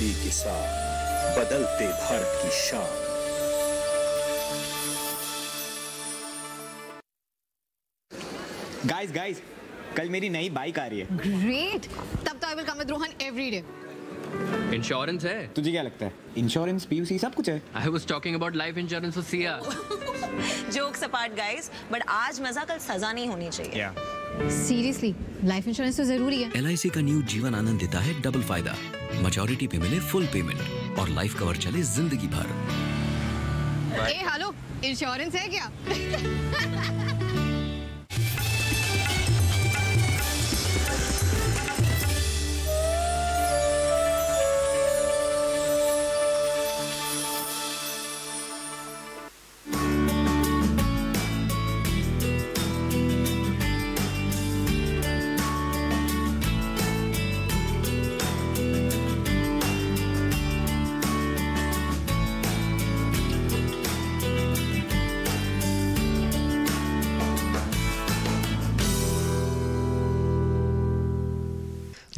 दिल्ली के साथ बदलते भारत की शान गाइस गाइस कल मेरी नई बाइक आ रही है ग्रेट तब तो I will come with Rohan everyday insurance है तुझे क्या लगता है इंश्योरेंस पीयूसी सब कुछ है I was talking about life insurance for Siya jokes apart guys but आज मजा कल सजा नहीं होनी चाहिए या yeah. सीरियसली लाइफ इंश्योरेंस तो जरूरी है एल आई सी का न्यू जीवन आनंद देता है डबल फायदा मचोरिटी पे मिले फुल पेमेंट और लाइफ कवर चले जिंदगी भर ए हेलो इंश्योरेंस है क्या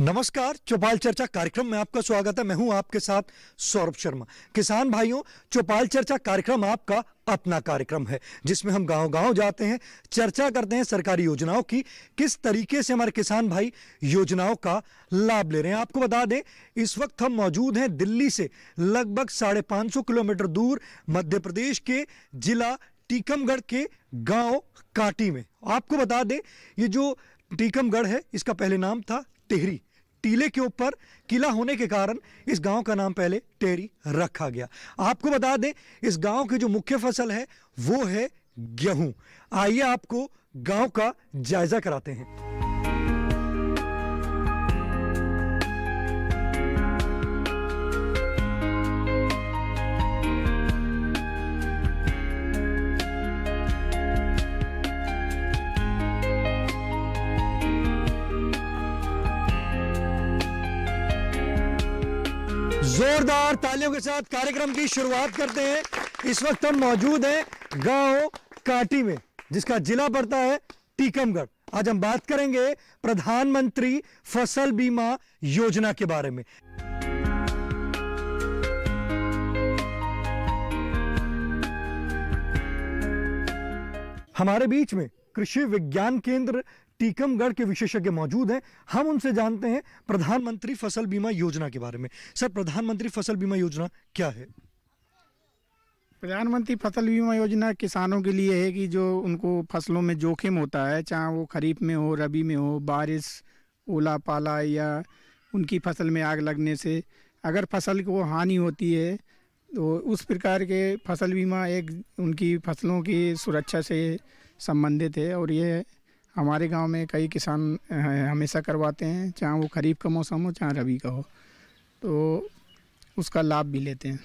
नमस्कार चौपाल चर्चा कार्यक्रम में आपका स्वागत है मैं हूं आपके साथ सौरभ शर्मा किसान भाइयों चौपाल चर्चा कार्यक्रम आपका अपना कार्यक्रम है जिसमें हम गांव-गांव जाते हैं चर्चा करते हैं सरकारी योजनाओं की किस तरीके से हमारे किसान भाई योजनाओं का लाभ ले रहे हैं आपको बता दें इस वक्त हम मौजूद हैं दिल्ली से लगभग साढ़े पाँच सौ किलोमीटर दूर मध्य प्रदेश के जिला टीकमगढ़ के गाँव काटी में आपको बता दें ये जो टीकमगढ़ है इसका पहले नाम था टिहरी टीले के ऊपर किला होने के कारण इस गांव का नाम पहले टेरी रखा गया आपको बता दें इस गांव की जो मुख्य फसल है वो है गेहूं आइए आपको गांव का जायजा कराते हैं जोरदार तालियों के साथ कार्यक्रम की शुरुआत करते हैं इस वक्त हम मौजूद हैं गांव काटी में जिसका जिला पड़ता है टीकमगढ़ आज हम बात करेंगे प्रधानमंत्री फसल बीमा योजना के बारे में हमारे बीच में कृषि विज्ञान केंद्र टीकमगढ़ के विशेषज्ञ मौजूद हैं हम उनसे जानते हैं प्रधानमंत्री फसल बीमा योजना के बारे में सर प्रधानमंत्री फसल बीमा योजना क्या है प्रधानमंत्री फसल बीमा योजना किसानों के लिए है कि जो उनको फसलों में जोखिम होता है चाहे वो खरीफ में हो रबी में हो बारिश ओला पाला या उनकी फसल में आग लगने से अगर फसल को हानि होती है तो उस प्रकार के फसल बीमा एक उनकी फसलों की सुरक्षा से संबंधित है और यह हमारे गांव में कई किसान हमेशा करवाते हैं चाहे वो खरीफ का मौसम हो चाहे रबी का हो तो उसका लाभ भी लेते हैं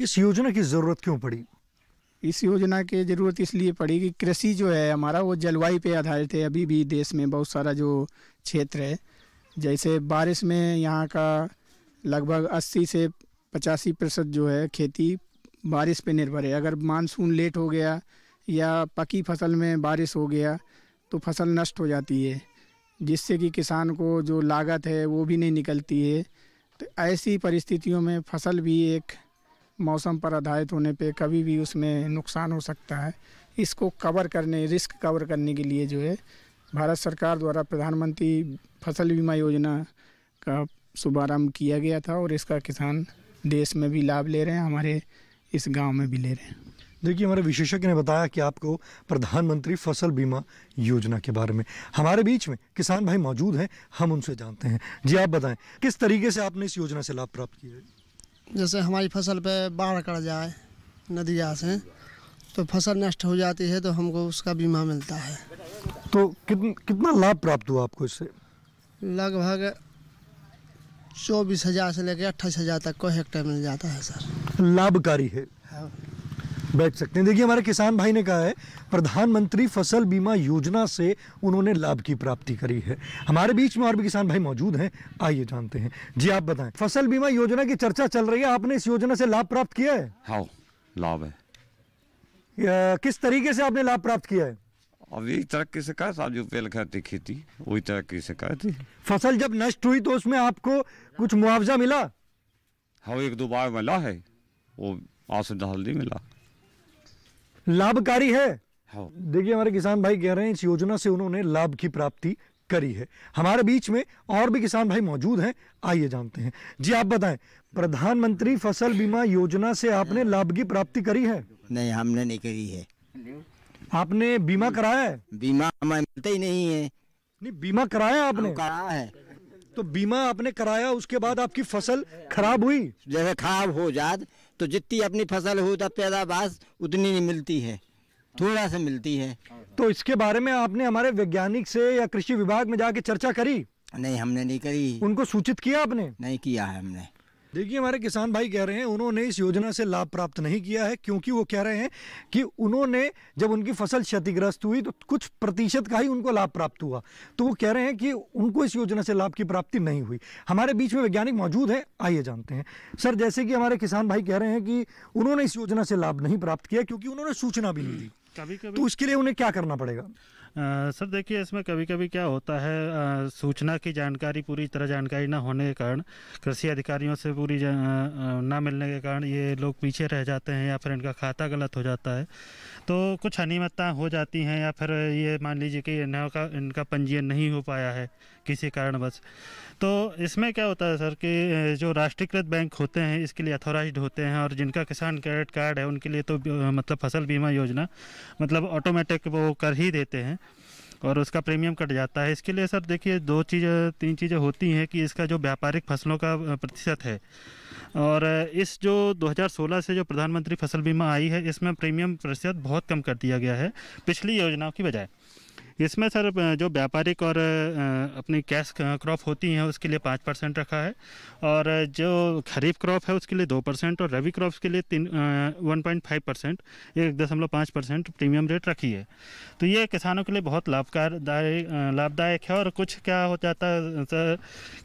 इस योजना की ज़रूरत क्यों पड़ी इस योजना की ज़रूरत इसलिए पड़ी कि कृषि जो है हमारा वो जलवायु पे आधारित है अभी भी देश में बहुत सारा जो क्षेत्र है जैसे बारिश में यहाँ का लगभग 80 से पचासी प्रतिशत जो है खेती बारिश पे निर्भर है अगर मानसून लेट हो गया या पकी फसल में बारिश हो गया तो फसल नष्ट हो जाती है जिससे कि किसान को जो लागत है वो भी नहीं निकलती है तो ऐसी परिस्थितियों में फसल भी एक मौसम पर आधारित होने पे कभी भी उसमें नुकसान हो सकता है इसको कवर करने रिस्क कवर करने के लिए जो है भारत सरकार द्वारा प्रधानमंत्री फसल बीमा योजना का शुभारम्भ किया गया था और इसका किसान देश में भी लाभ ले रहे हैं हमारे इस गांव में भी ले रहे हैं देखिए हमारे विशेषज्ञ ने बताया कि आपको प्रधानमंत्री फसल बीमा योजना के बारे में हमारे बीच में किसान भाई मौजूद हैं हम उनसे जानते हैं जी आप बताएं किस तरीके से आपने इस योजना से लाभ प्राप्त किया जैसे हमारी फसल पे बाढ़ कड़ जाए नदिया से तो फसल नष्ट हो जाती है तो हमको उसका बीमा मिलता है तो कितन, कितना लाभ प्राप्त हुआ आपको इससे लगभग चौबीस हज़ार से लेकर अट्ठाईस हज़ार तक को हेक्टेयर मिल जाता है सर लाभकारी है हाँ। बैठ सकते हैं देखिए हमारे किसान भाई ने कहा है प्रधानमंत्री फसल बीमा योजना से उन्होंने लाभ की प्राप्ति करी है हमारे बीच में और भी किसान भाई मौजूद हैं आइए जानते हैं जी आप बताएं फसल बीमा योजना की चर्चा चल रही है आपने इस योजना से लाभ प्राप्त किया है हाँ लाभ है या, किस तरीके से आपने लाभ प्राप्त किया है अब यही तरक्की से कहा साहब जो पे लिखा खेती वही तरक्की से कहा थी फसल जब नष्ट हुई तो उसमें आपको कुछ मुआवजा मिला हाँ एक दो बार मिला है वो आसन हल्दी मिला लाभकारी है हाँ। देखिए हमारे किसान भाई कह रहे हैं इस योजना से उन्होंने लाभ की प्राप्ति करी है हमारे बीच में और भी किसान भाई मौजूद हैं आइए जानते हैं जी आप बताएं प्रधानमंत्री फसल बीमा योजना से आपने लाभ की प्राप्ति करी है नहीं हमने नहीं करी है आपने बीमा कराया है बीमा हमें मिलता ही नहीं है नहीं बीमा कराया आपने कराया है तो बीमा आपने कराया उसके बाद आपकी फसल खराब हुई जैसे खराब हो जाए तो जितनी अपनी फसल हो तो पैदावार उतनी नहीं मिलती है थोड़ा सा मिलती है तो इसके बारे में आपने हमारे वैज्ञानिक से या कृषि विभाग में जाके चर्चा करी नहीं हमने नहीं करी उनको सूचित किया आपने नहीं किया है हमने देखिए हमारे किसान भाई कह रहे हैं उन्होंने इस योजना से लाभ प्राप्त नहीं किया है क्योंकि वो कह रहे हैं कि उन्होंने जब उनकी फसल क्षतिग्रस्त हुई तो कुछ प्रतिशत का ही उनको लाभ प्राप्त हुआ तो वो कह रहे हैं कि उनको इस योजना से लाभ की प्राप्ति नहीं हुई हमारे बीच में वैज्ञानिक मौजूद है आइए जानते हैं सर जैसे कि हमारे किसान भाई कह रहे हैं कि उन्होंने इस योजना से लाभ नहीं प्राप्त किया क्योंकि उन्होंने सूचना भी नहीं दी हम्म, तो उसके लिए उन्हें क्या करना पड़ेगा आ, सर देखिए इसमें कभी कभी क्या होता है आ, सूचना की जानकारी पूरी तरह जानकारी ना होने के कारण कृषि अधिकारियों से पूरी आ, ना मिलने के कारण ये लोग पीछे रह जाते हैं या फिर इनका खाता गलत हो जाता है तो कुछ अनियमितता हो जाती हैं या फिर ये मान लीजिए कि इनका इनका पंजीयन नहीं हो पाया है किसी कारणवश तो इसमें क्या होता है सर कि जो राष्ट्रीयकृत बैंक होते हैं इसके लिए अथोराइज होते हैं और जिनका किसान क्रेडिट कार्ड है उनके लिए तो मतलब फसल बीमा योजना मतलब ऑटोमेटिक वो कर ही देते हैं और उसका प्रीमियम कट जाता है इसके लिए सर देखिए दो चीज़ तीन चीज़ें होती हैं कि इसका जो व्यापारिक फसलों का प्रतिशत है और इस जो 2016 से जो प्रधानमंत्री फसल बीमा आई है इसमें प्रीमियम प्रतिशत बहुत कम कर दिया गया है पिछली योजनाओं की बजाय इसमें सर जो व्यापारिक और अपनी कैश क्रॉप होती हैं उसके लिए पाँच परसेंट रखा है और जो खरीफ क्रॉप है उसके लिए दो परसेंट और रबी क्रॉप्स के लिए तीन वन पॉइंट फाइव परसेंट एक दशमलव पाँच परसेंट प्रीमियम रेट रखी है तो ये किसानों के लिए बहुत लाभकार लाभदायक है और कुछ क्या हो जाता है सर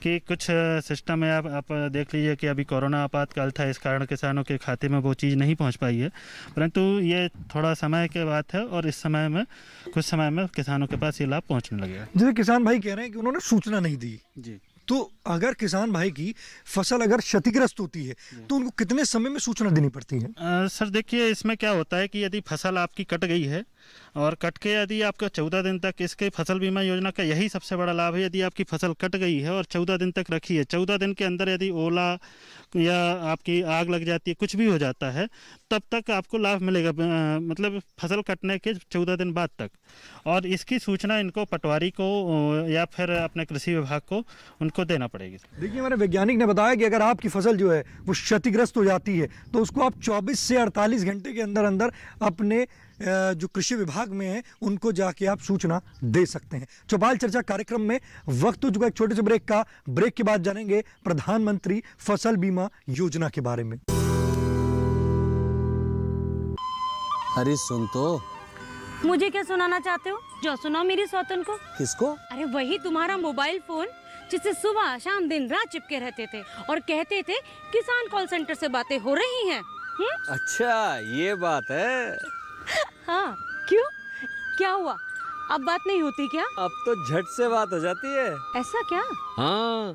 कि कुछ सिस्टम है आप, आप देख लीजिए कि अभी कोरोना आपातकाल था इस कारण किसानों के खाते में वो चीज़ नहीं पहुँच पाई है परंतु ये थोड़ा समय के बाद है और इस समय में कुछ समय में किसानों किसानों के पास ये लाभ पहुँचने लगे जैसे किसान भाई कह रहे हैं कि उन्होंने सूचना नहीं दी जी तो अगर किसान भाई की फसल अगर क्षतिग्रस्त होती है तो उनको कितने समय में सूचना देनी पड़ती है आ, सर देखिए इसमें क्या होता है कि यदि फसल आपकी कट गई है और कट के यदि आपका चौदह दिन तक इसके फसल बीमा योजना का यही सबसे बड़ा लाभ है यदि आपकी फसल कट गई है और चौदह दिन तक रखी है चौदह दिन के अंदर यदि ओला या आपकी आग लग जाती है कुछ भी हो जाता है तब तक आपको लाभ मिलेगा मतलब फसल कटने के चौदह दिन बाद तक और इसकी सूचना इनको पटवारी को या फिर अपने कृषि विभाग को उनको देना पड़ेगी देखिए हमारे वैज्ञानिक ने बताया कि अगर आपकी फसल जो है वो क्षतिग्रस्त हो जाती है तो उसको आप चौबीस से अड़तालीस घंटे के अंदर अंदर अपने जो कृषि विभाग में है उनको जाके आप सूचना दे सकते हैं चौपाल चर्चा कार्यक्रम में वक्त हो तो चुका एक छोटे से ब्रेक का ब्रेक के बाद जानेंगे प्रधानमंत्री फसल बीमा योजना के बारे में अरे सुन तो मुझे क्या सुनाना चाहते हो जो सुनाओ मेरी सौतन को किसको अरे वही तुम्हारा मोबाइल फोन जिसे सुबह शाम दिन रात चिपके रहते थे और कहते थे किसान कॉल सेंटर से बातें हो रही हैं हम्म? अच्छा ये बात है हाँ क्यों क्या हुआ अब बात नहीं होती क्या अब तो झट से बात हो जाती है ऐसा क्या हाँ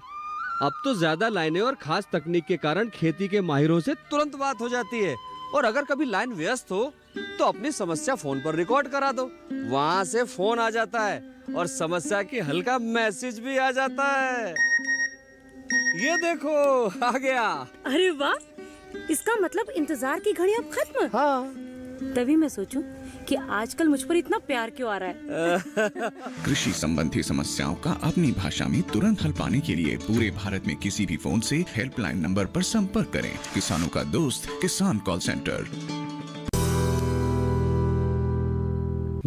अब तो ज्यादा लाइनें और खास तकनीक के कारण खेती के माहिरों से तुरंत बात हो जाती है और अगर कभी लाइन व्यस्त हो तो अपनी समस्या फोन पर रिकॉर्ड करा दो वहाँ से फोन आ जाता है और समस्या की हल्का मैसेज भी आ जाता है ये देखो आ गया अरे वाह इसका मतलब इंतजार की घड़ी अब खत्म हाँ तभी मैं सोचूं कि आजकल मुझ पर इतना प्यार क्यों आ रहा है कृषि संबंधी समस्याओं का अपनी भाषा में तुरंत हल पाने के लिए पूरे भारत में किसी भी फोन से हेल्पलाइन नंबर पर संपर्क करें किसानों का दोस्त किसान कॉल सेंटर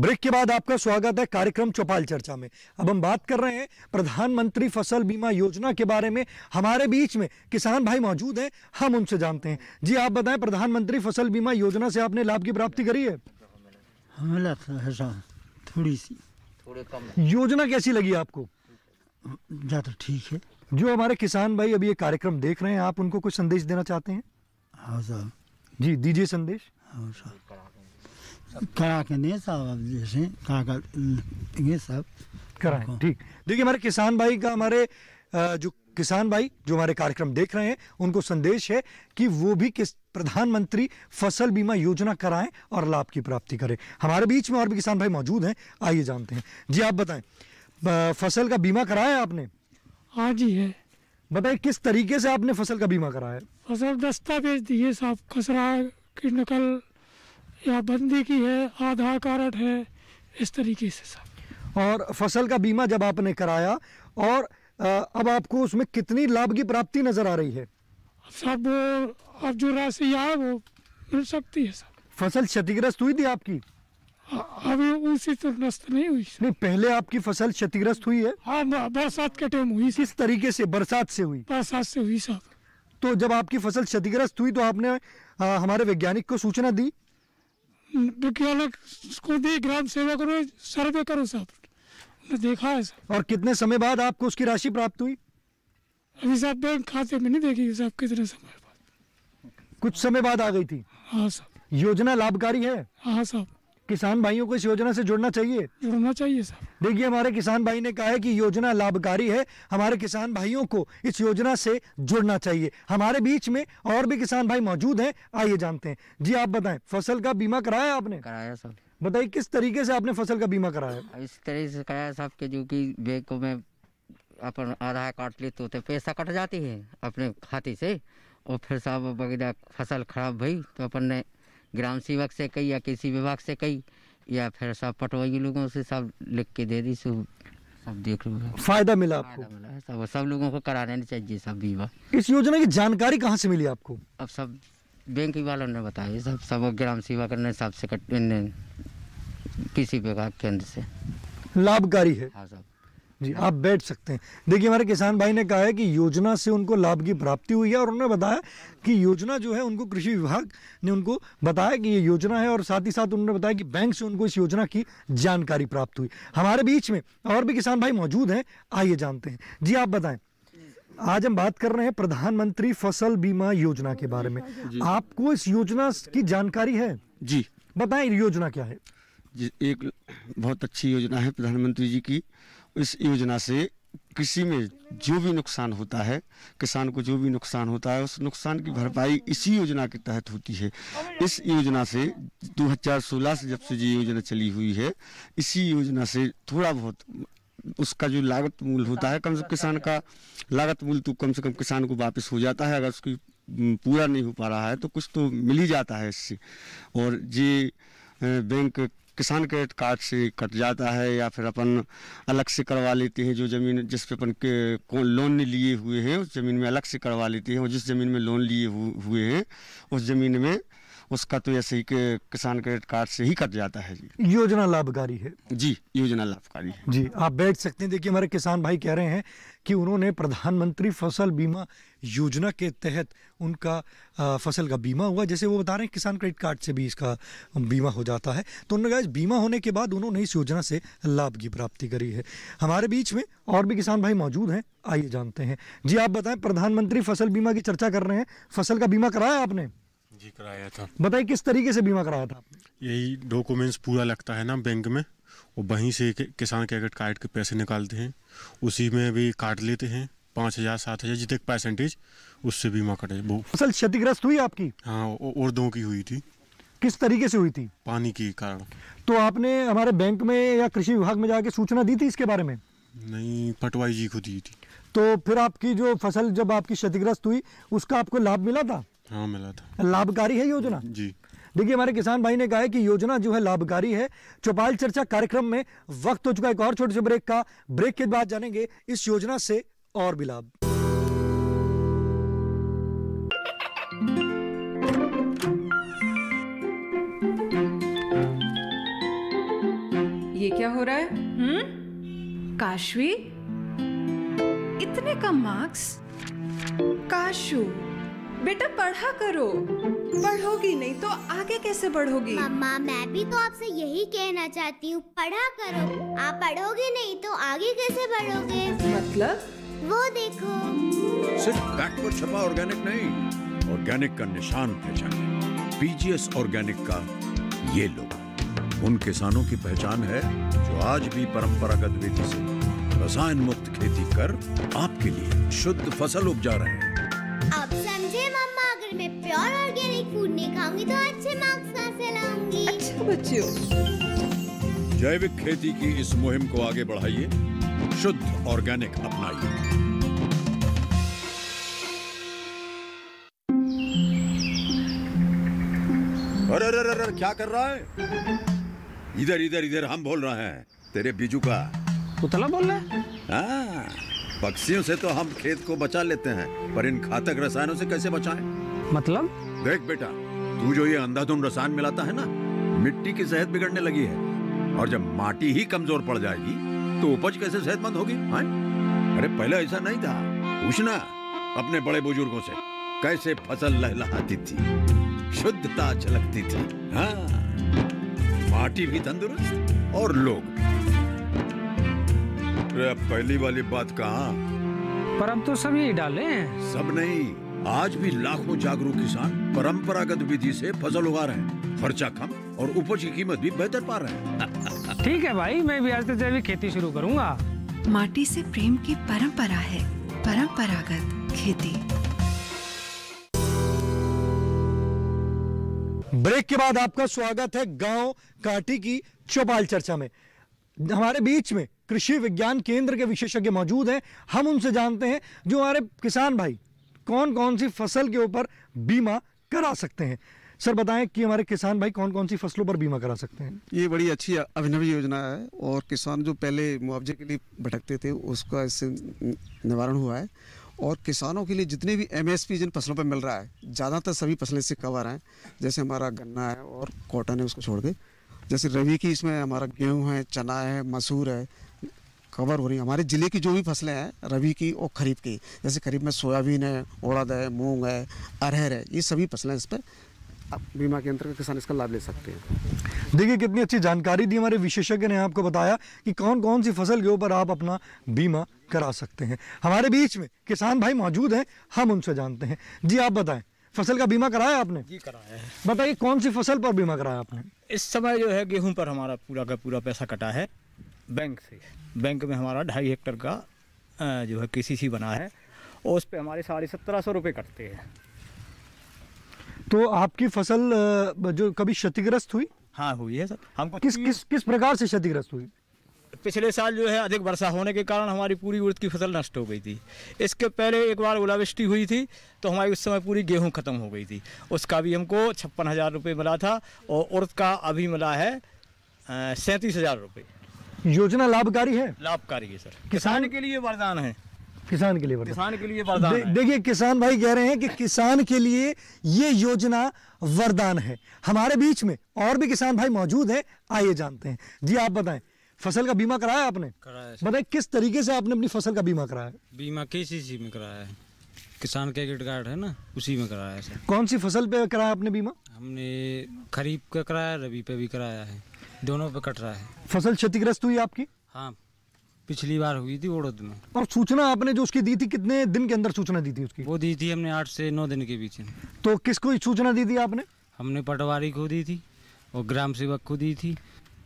ब्रेक के बाद आपका स्वागत है कार्यक्रम चौपाल चर्चा में अब हम बात कर रहे हैं प्रधानमंत्री फसल बीमा योजना के बारे में हमारे बीच में किसान भाई मौजूद हैं हम उनसे जानते हैं जी आप बताएं प्रधानमंत्री फसल बीमा योजना से आपने लाभ की प्राप्ति करी है हमें लगता है ऐसा थोड़ी सी थोड़े कम योजना कैसी लगी आपको ज़्यादा तो ठीक है जो हमारे किसान भाई अभी ये कार्यक्रम देख रहे हैं आप उनको कुछ संदेश देना चाहते हैं हाँ साहब जी दीजिए संदेश हाँ साहब करा के नहीं साहब अब जैसे करा कर साहब कराएं ठीक देखिए हमारे किसान भाई का हमारे जो किसान भाई जो हमारे कार्यक्रम देख रहे हैं उनको संदेश है कि वो भी किस प्रधानमंत्री फसल बीमा योजना कराएं और लाभ की प्राप्ति करें हमारे बीच में और भी किसान भाई मौजूद हैं आइए जानते हैं जी आप बताएं फसल का बीमा कराया आपने हाँ जी है बताए किस तरीके से आपने फसल का बीमा कराया फसल दस्तावेज दिए साहब खसरा की नकल या बंदी की है आधार कार्ड है इस तरीके से साहब और फसल का बीमा जब आपने कराया और अब आपको उसमें कितनी लाभ की प्राप्ति नजर आ रही है साहब और जो राशि आए वो मिल सकती है सर फसल क्षतिग्रस्त हुई थी आपकी हाँ, अभी उसी तरह नष्ट नहीं हुई नहीं पहले आपकी फसल क्षतिग्रस्त हुई है हाँ बरसात के टाइम हुई किस तरीके से बरसात से हुई बरसात से हुई सर तो जब आपकी फसल क्षतिग्रस्त हुई तो आपने आ, हमारे वैज्ञानिक को सूचना दी वैज्ञानिक को दी ग्राम सेवा करो सर्वे करो साहब देखा है सर और कितने समय बाद आपको उसकी राशि प्राप्त हुई अभी साहब बैंक खाते में नहीं देखी साहब कितने समय कुछ समय बाद आ गई थी हाँ योजना लाभकारी है हाँ किसान भाइयों को इस योजना से जुड़ना चाहिए जुड़ना चाहिए सर देखिए हमारे किसान भाई ने कहा है कि योजना लाभकारी है हमारे किसान भाइयों को इस योजना से जुड़ना चाहिए हमारे बीच में और भी किसान भाई मौजूद हैं आइए जानते हैं जी आप बताएं फसल का बीमा कराया आपने कराया सर बताइए किस तरीके से आपने फसल का बीमा कराया इस तरीके से कराया साहब के जो कि बैंकों में अपन आधार कार्ड लेते होते पैसा कट जाती है अपने खाते से और फिर साहब बगैदा फसल खराब भई तो अपन ने ग्राम सेवक से कही या किसी विभाग से कही या फिर साहब पटवाई लोगों से सब लिख के दे दी सब सब देख लो फायदा मिला आपको फायदा मिला सब सब लोगों को करा लेना चाहिए सब बीमा इस योजना की जानकारी कहाँ से मिली आपको अब सब बैंक वालों ने बताया सब सब ग्राम सेवा करने सबसे किसी विभाग केंद्र से लाभकारी है हाँ सब जी आप बैठ सकते हैं देखिए हमारे किसान भाई ने कहा है कि योजना से उनको लाभ की प्राप्ति हुई है और उन्होंने बताया कि योजना जो है उनको कृषि विभाग ने उनको बताया कि ये योजना है और साथ ही साथ उन्होंने बताया कि बैंक से उनको इस योजना की जानकारी प्राप्त हुई हमारे बीच में और भी किसान भाई मौजूद हैं आइए जानते हैं जी आप बताएं आज हम बात कर रहे हैं प्रधानमंत्री फसल बीमा योजना के बारे में आपको इस योजना की जानकारी है जी बताएं योजना क्या है जी एक बहुत अच्छी योजना है प्रधानमंत्री जी की इस योजना से कृषि में जो भी नुकसान होता है किसान को जो भी नुकसान होता है उस नुकसान की भरपाई इसी योजना के तहत होती है इस योजना से 2016 से जब से ये योजना चली हुई है इसी योजना से थोड़ा बहुत उसका जो लागत मूल होता है कम से कम किसान का लागत मूल तो कम से कम किसान को वापस हो जाता है अगर उसकी पूरा नहीं हो पा रहा है तो कुछ तो मिल ही जाता है इससे और ये बैंक किसान क्रेडिट कार्ड से कट जाता है या फिर अपन अलग से करवा लेते हैं जो ज़मीन जिस पे अपन के लोन लिए हुए हैं उस ज़मीन में अलग से करवा लेते हैं और जिस ज़मीन में लोन लिए हुए हैं उस ज़मीन में उसका तो ऐसे ही किसान क्रेडिट कार्ड से ही कट जाता है जी योजना लाभकारी है जी योजना लाभकारी है जी आप बैठ सकते हैं देखिए हमारे किसान भाई कह रहे हैं कि उन्होंने प्रधानमंत्री फसल बीमा योजना के तहत उनका फसल का बीमा हुआ जैसे वो बता रहे हैं किसान क्रेडिट कार्ड से भी इसका बीमा हो जाता है तो उन्होंने कहा बीमा होने के बाद उन्होंने इस योजना से लाभ की प्राप्ति करी है हमारे बीच में और भी किसान भाई मौजूद हैं आइए जानते हैं जी आप बताएं प्रधानमंत्री फसल बीमा की चर्चा कर रहे हैं फसल का बीमा कराया आपने जी कराया था बताइए किस तरीके से बीमा कराया था यही डॉक्यूमेंट्स पूरा लगता है ना बैंक में वो वहीं से किसान क्रेडिट कार्ड के पैसे निकालते हैं उसी में भी काट लेते हैं पाँच हज़ार सात हज़ार जितने परसेंटेज उससे बीमा कटे वो फसल क्षतिग्रस्त हुई आपकी हाँ और दो की हुई थी किस तरीके से हुई थी पानी के कारण तो आपने हमारे बैंक में या कृषि विभाग में जाके सूचना दी थी इसके बारे में नहीं पटवाई जी को दी थी तो फिर आपकी जो फसल जब आपकी क्षतिग्रस्त हुई उसका आपको लाभ मिला था हाँ मिला था लाभकारी है योजना जी देखिए हमारे किसान भाई ने कहा है कि योजना जो है लाभकारी है चौपाल चर्चा कार्यक्रम में वक्त हो चुका है एक और छोटे से ब्रेक का ब्रेक के बाद जानेंगे इस योजना से और बिलाब ये क्या हो रहा है हम्म काशवी इतने कम मार्क्स काशु बेटा पढ़ा करो पढ़ोगी नहीं तो आगे कैसे बढ़ोगी मम्मा मैं भी तो आपसे यही कहना चाहती हूँ पढ़ा करो आप पढ़ोगे नहीं तो आगे कैसे बढ़ोगे मतलब वो देखो सिर्फ बैग पर छपा ऑर्गेनिक नहीं ऑर्गेनिक का निशान पहचाने पीजीएस ऑर्गेनिक का ये लोग उन किसानों की पहचान है जो आज भी परंपरागत विधि से रसायन मुक्त खेती कर आपके लिए शुद्ध फसल उपजा रहे हैं आप समझे मम्मा अगर मैं प्योर ऑर्गेनिक फूड नहीं खाऊंगी तो अच्छे मार्क्स लाऊंगी अच्छा बच्चों जैविक खेती की इस मुहिम को आगे बढ़ाइए शुद्ध ऑर्गेनिक अपनाइए हम्म। अरे अरे अरे क्या कर रहा है इधर इधर इधर हम बोल रहे हैं तेरे बीजू का पुतला बोल रहे हाँ, पक्षियों से तो हम खेत को बचा लेते हैं पर इन घातक रसायनों से कैसे बचाएं? मतलब देख बेटा तू जो ये अंधाधुन रसायन मिलाता है ना मिट्टी की सेहत बिगड़ने लगी है और जब माटी ही कमजोर पड़ जाएगी तो उपज कैसे सेहतमंद होगी हाँ? अरे पहले ऐसा नहीं था पूछना अपने बड़े बुजुर्गों से कैसे फसल लहलहाती थी शुद्धता झलकती थी माटी हाँ। भी तंदुरुस्त और लोग पहली वाली बात कहा पर हम तो डाले हैं सब नहीं आज भी लाखों जागरूक किसान परंपरागत विधि से फसल उगा रहे हैं खर्चा कम और उपज की कीमत भी बेहतर पा रहे हैं ठीक है भाई मैं भी आज से तो जैविक खेती शुरू करूंगा माटी से प्रेम की परंपरा है परंपरागत खेती ब्रेक के बाद आपका स्वागत है गांव काटी की चौपाल चर्चा में हमारे बीच में कृषि विज्ञान केंद्र के विशेषज्ञ मौजूद हैं हम उनसे जानते हैं जो हमारे किसान भाई कौन कौन सी फसल के ऊपर बीमा करा सकते हैं सर बताएं कि हमारे किसान भाई कौन कौन सी फसलों पर बीमा करा सकते हैं ये बड़ी अच्छी अभिनवी योजना है और किसान जो पहले मुआवजे के लिए भटकते थे उसका इससे निवारण हुआ है और किसानों के लिए जितने भी एम जिन फसलों पर मिल रहा है ज़्यादातर सभी फसलें इससे कवर हैं जैसे हमारा गन्ना है और कॉटन है उसको छोड़ के जैसे रवि की इसमें हमारा गेहूँ है चना है मसूर है कवर हो रही है हमारे ज़िले की जो भी फसलें हैं रवि की और खरीफ की जैसे खरीफ में सोयाबीन है उड़द है मूंग है अरहर है ये सभी फसलें इस पर बीमा के अंतर्गत किसान इसका लाभ ले सकते हैं देखिए कितनी अच्छी जानकारी दी हमारे विशेषज्ञ ने आपको बताया कि कौन कौन सी फसल के ऊपर आप अपना बीमा करा सकते हैं हमारे बीच में किसान भाई मौजूद हैं हम उनसे जानते हैं जी आप बताएं फसल का बीमा कराया आपने जी कराया है बताइए कौन सी फसल पर बीमा कराया आपने इस समय जो है गेहूं पर हमारा पूरा का पूरा पैसा कटा है बैंक से बैंक में हमारा ढाई हेक्टर का जो है के बना है और उस पर हमारे साढ़े सत्रह सौ रुपये कटते हैं तो आपकी फसल जो कभी क्षतिग्रस्त हुई हाँ हुई है सर हमको किस किस किस प्रकार से क्षतिग्रस्त हुई पिछले साल जो है अधिक वर्षा होने के कारण हमारी पूरी उड़द की फसल नष्ट हो गई थी इसके पहले एक बार ओलावृष्टि हुई थी तो हमारी उस समय पूरी गेहूं खत्म हो गई थी उसका भी हमको छप्पन हज़ार रुपये मिला था और उड़द का अभी मिला है सैंतीस हज़ार रुपये योजना लाभकारी है लाभकारी है सर किसान, किसान के लिए वरदान है किसान के लिए किसान के लिए वरदान दे, देखिए किसान भाई कह रहे हैं कि किसान के लिए ये योजना वरदान है हमारे बीच में और भी किसान भाई मौजूद है आइए जानते हैं जी आप बताएं फसल का बीमा कराया आपने कराया बताएं किस तरीके से आपने अपनी फसल का बीमा कराया बीमा के में कराया है किसान क्रेडिट कार्ड है ना उसी में कराया है कौन सी फसल पे कराया आपने बीमा हमने खरीफ का कराया रबी पे भी कराया है दोनों पे कट रहा है फसल क्षतिग्रस्त हुई आपकी हाँ पिछली बार हुई थी उड़द में और सूचना आपने जो उसकी दी थी कितने दिन के अंदर सूचना दी थी उसकी वो दी थी हमने आठ से नौ दिन के बीच में तो किसको सूचना दी थी आपने हमने पटवारी को दी थी और ग्राम सेवक को दी थी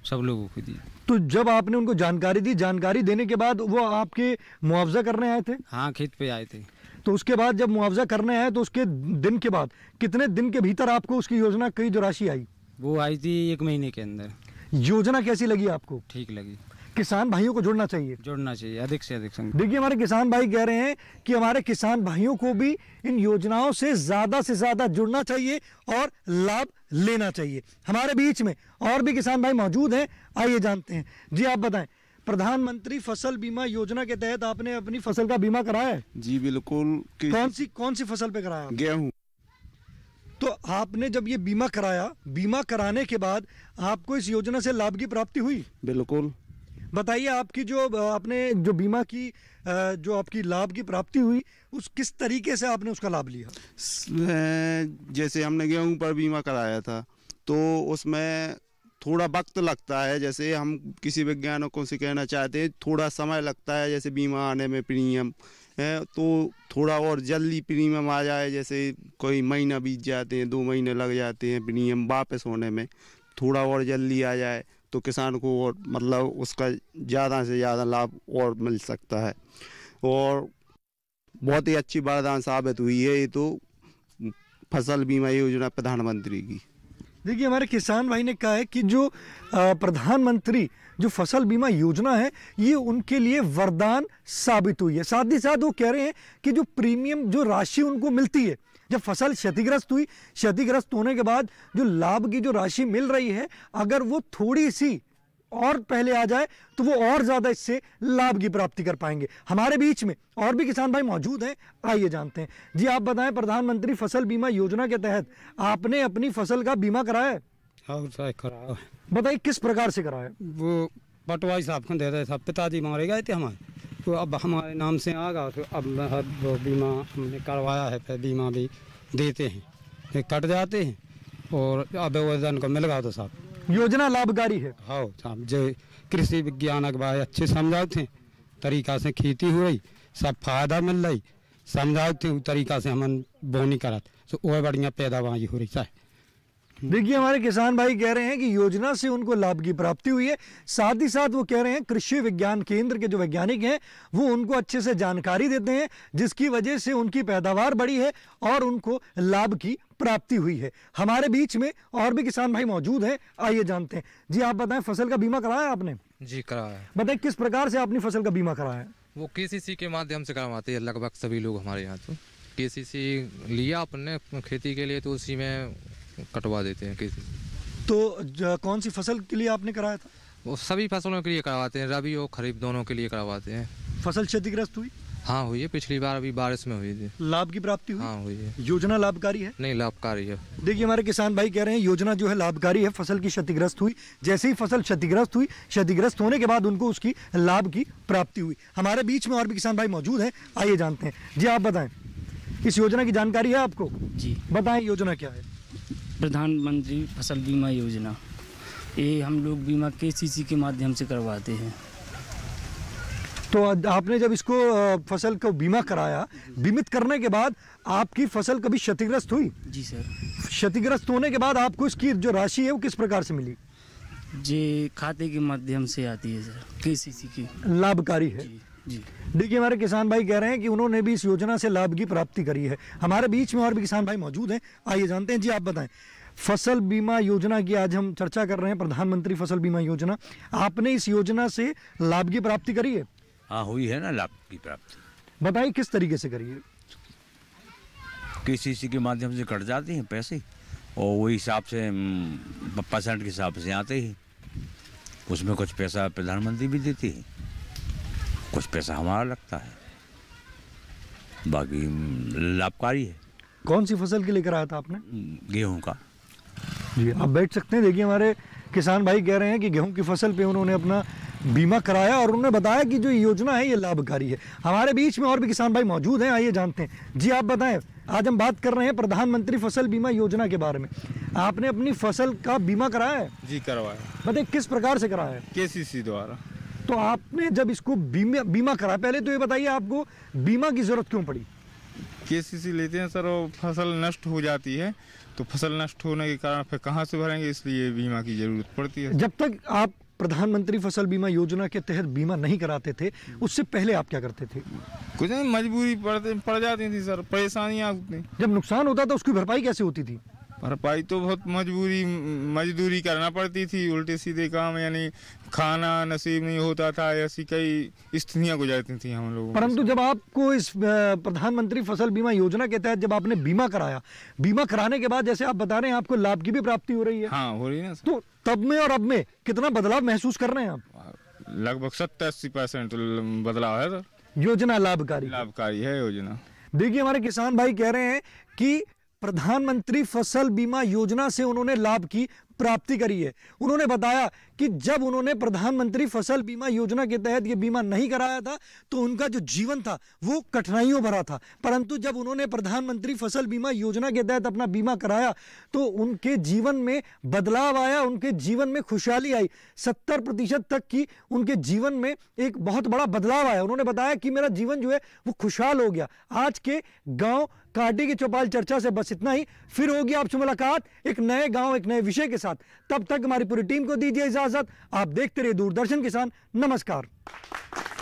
सब लोगों को दी तो जब आपने उनको जानकारी दी जानकारी देने के बाद वो आपके मुआवजा करने आए थे हाँ खेत पे आए थे तो उसके बाद जब मुआवजा करने आए तो उसके दिन के बाद कितने दिन के भीतर आपको उसकी योजना कई जो राशि आई वो आई थी एक महीने के अंदर योजना कैसी लगी आपको ठीक लगी किसान भाइयों को जुड़ना चाहिए जुड़ना चाहिए अधिक से अधिक देखिए हमारे किसान भाई कह रहे हैं कि हमारे किसान भाइयों को भी इन योजनाओं से ज़्यादा से ज़्यादा जुड़ना चाहिए और लाभ लेना चाहिए हमारे बीच में और भी किसान भाई मौजूद हैं आइए जानते हैं जी आप बताएं प्रधानमंत्री फसल बीमा योजना के तहत आपने अपनी फसल का बीमा कराया है जी बिल्कुल कौन सी कौन सी फसल पे कराया गेहूँ तो आपने जब ये बीमा कराया बीमा कराने के बाद आपको इस योजना से लाभ की प्राप्ति हुई बिल्कुल बताइए आपकी जो आपने जो बीमा की जो आपकी लाभ की प्राप्ति हुई उस किस तरीके से आपने उसका लाभ लिया जैसे हमने गेहूं पर बीमा कराया था तो उसमें थोड़ा वक्त लगता है जैसे हम किसी वैज्ञानिकों से कहना चाहते हैं थोड़ा समय लगता है जैसे बीमा आने में प्रीमियम है तो थोड़ा और जल्दी प्रीमियम आ जाए जैसे कोई महीना बीत जाते हैं दो महीने लग जाते हैं प्रीमियम वापस होने में थोड़ा और जल्दी आ जाए तो किसान को और मतलब उसका ज़्यादा से ज़्यादा लाभ और मिल सकता है और बहुत ही अच्छी वरदान साबित हुई है ये तो फसल बीमा योजना प्रधानमंत्री की देखिए हमारे किसान भाई ने कहा है कि जो प्रधानमंत्री जो फसल बीमा योजना है ये उनके लिए वरदान साबित हुई है साथ ही साथ वो कह रहे हैं कि जो प्रीमियम जो राशि उनको मिलती है जब फसल क्षतिग्रस्त हुई क्षतिग्रस्त होने के बाद जो लाभ की जो राशि मिल रही है अगर वो थोड़ी सी और पहले आ जाए तो वो और ज़्यादा इससे लाभ की प्राप्ति कर पाएंगे हमारे बीच में और भी किसान भाई मौजूद हैं आइए जानते हैं जी आप बताएं प्रधानमंत्री फसल बीमा योजना के तहत आपने अपनी फसल का बीमा कराया है हाँ, कराया बताइए किस प्रकार से कराया वो पटवाई साहब दे रहे पिताजी मारे गए थे हमारे तो अब हमारे नाम से आ गया तो अब, अब बीमा हमने करवाया है फिर बीमा भी देते हैं फिर कट जाते हैं और अब वजन को मिल गया तो साहब योजना लाभकारी है हाँ साहब जो कृषि विज्ञान अखबार अच्छे समझाते हैं तरीका से खेती हो रही सब फायदा मिल रही समझाते हैं तरीका से हम बोनी कराते तो वह बढ़िया पैदावार हो रही चाहे देखिए हमारे किसान भाई कह रहे हैं कि योजना से उनको लाभ की प्राप्ति हुई है साथ ही साथ वो कह रहे हैं कृषि विज्ञान केंद्र के जो वैज्ञानिक हैं वो उनको अच्छे से जानकारी देते हैं जिसकी वजह से उनकी पैदावार बढ़ी है और उनको लाभ की प्राप्ति हुई है हमारे बीच में और भी किसान भाई मौजूद हैं आइए जानते हैं जी आप बताएं फसल का बीमा कराया आपने जी कराया बताए किस प्रकार से आपने फसल का बीमा कराया वो के के माध्यम से करवाते हैं लगभग सभी लोग हमारे यहाँ तो के लिया अपने खेती के लिए तो उसी में कटवा देते हैं किसी तो कौन सी फसल के लिए आपने कराया था वो सभी फसलों के लिए करवाते हैं रबी और खरीफ दोनों के लिए करवाते हैं फसल क्षतिग्रस्त हुई हाँ हुई है पिछली बार अभी बारिश में हुई थी लाभ की प्राप्ति हुई हाँ हुई है योजना लाभकारी है नहीं लाभकारी है देखिए हमारे किसान भाई कह रहे हैं योजना जो है लाभकारी है फसल की क्षतिग्रस्त हुई जैसे ही फसल क्षतिग्रस्त हुई क्षतिग्रस्त होने के बाद उनको उसकी लाभ की प्राप्ति हुई हमारे बीच में और भी किसान भाई मौजूद है आइए जानते हैं जी आप बताएं इस योजना की जानकारी है आपको जी बताएं योजना क्या है प्रधानमंत्री फसल बीमा योजना ये हम लोग बीमा के सी के माध्यम से करवाते हैं तो आपने जब इसको फसल का बीमा कराया बीमित करने के बाद आपकी फसल कभी क्षतिग्रस्त हुई जी सर क्षतिग्रस्त होने के बाद आपको इसकी जो राशि है वो किस प्रकार से मिली जी खाते के माध्यम से आती है सर के की लाभकारी है देखिए हमारे किसान भाई कह रहे हैं कि उन्होंने भी इस योजना से लाभ की प्राप्ति करी है हमारे बीच में और भी किसान भाई मौजूद हैं आइए जानते हैं जी आप बताएं फसल बीमा योजना की आज हम चर्चा कर रहे हैं प्रधानमंत्री फसल बीमा योजना आपने इस योजना से लाभ की प्राप्ति करी है हाँ हुई है ना लाभ की प्राप्ति बताइए किस तरीके से करी है के के माध्यम से कट जाते हैं पैसे और वही हिसाब से हम्म, परसेंट के हिसाब से आते हैं उसमें कुछ पैसा प्रधानमंत्री भी देती है कुछ पैसा हमारा लगता है बाकी लाभकारी है कौन सी फसल के लिए कराया था आपने गेहूं का जी आप बैठ सकते हैं देखिए हमारे किसान भाई कह रहे हैं कि गेहूं की फसल पे उन्होंने अपना बीमा कराया और उन्होंने बताया कि जो योजना है ये लाभकारी है हमारे बीच में और भी किसान भाई मौजूद हैं आइए जानते हैं जी आप बताएं आज हम बात कर रहे हैं प्रधानमंत्री फसल बीमा योजना के बारे में आपने अपनी फसल का बीमा कराया है जी करवाया बताए किस प्रकार से कराया है के द्वारा तो आपने जब इसको बीमा बीमा करा पहले तो ये बताइए आपको बीमा की ज़रूरत क्यों पड़ी के सी लेते हैं सर और फसल नष्ट हो जाती है तो फसल नष्ट होने के कारण फिर कहाँ से भरेंगे इसलिए बीमा की ज़रूरत पड़ती है जब तक आप प्रधानमंत्री फसल बीमा योजना के तहत बीमा नहीं कराते थे उससे पहले आप क्या करते थे कुछ नहीं मजबूरी पड़ जाती थी सर परेशानियाँ जब नुकसान होता था उसकी भरपाई कैसे होती थी भरपाई तो बहुत मजबूरी मजदूरी करना पड़ती थी उल्टे सीधे काम यानी खाना नसीब नहीं होता था ऐसी कई स्थितियां गुजरती थी हम लोग परंतु जब आपको इस प्रधानमंत्री फसल बीमा योजना के तहत जब आपने बीमा कराया बीमा कराने के बाद जैसे आप बता रहे हैं आपको लाभ की भी प्राप्ति हो रही है हाँ हो रही है ना तो तब में और अब में कितना बदलाव महसूस कर रहे हैं आप लगभग सत्तर अस्सी परसेंट बदलाव है योजना लाभकारी लाभकारी है योजना देखिए हमारे किसान भाई कह रहे हैं कि प्रधानमंत्री फसल बीमा योजना से उन्होंने लाभ की प्राप्ति करी है उन्होंने बताया कि जब उन्होंने प्रधानमंत्री फसल बीमा योजना के तहत ये बीमा नहीं कराया था तो उनका जो जीवन था वो कठिनाइयों भरा था परंतु जब उन्होंने प्रधानमंत्री फसल बीमा योजना के तहत अपना बीमा कराया तो उनके जीवन में बदलाव आया उनके जीवन में खुशहाली आई सत्तर प्रतिशत तक की उनके जीवन में एक बहुत बड़ा बदलाव आया उन्होंने बताया कि मेरा जीवन जो है वो खुशहाल हो गया आज के गाँव घाटी की चौपाल चर्चा से बस इतना ही फिर होगी आपसे मुलाकात एक नए गांव एक नए विषय के साथ तब तक हमारी पूरी टीम को दीजिए इजाजत आप देखते रहिए दूरदर्शन किसान नमस्कार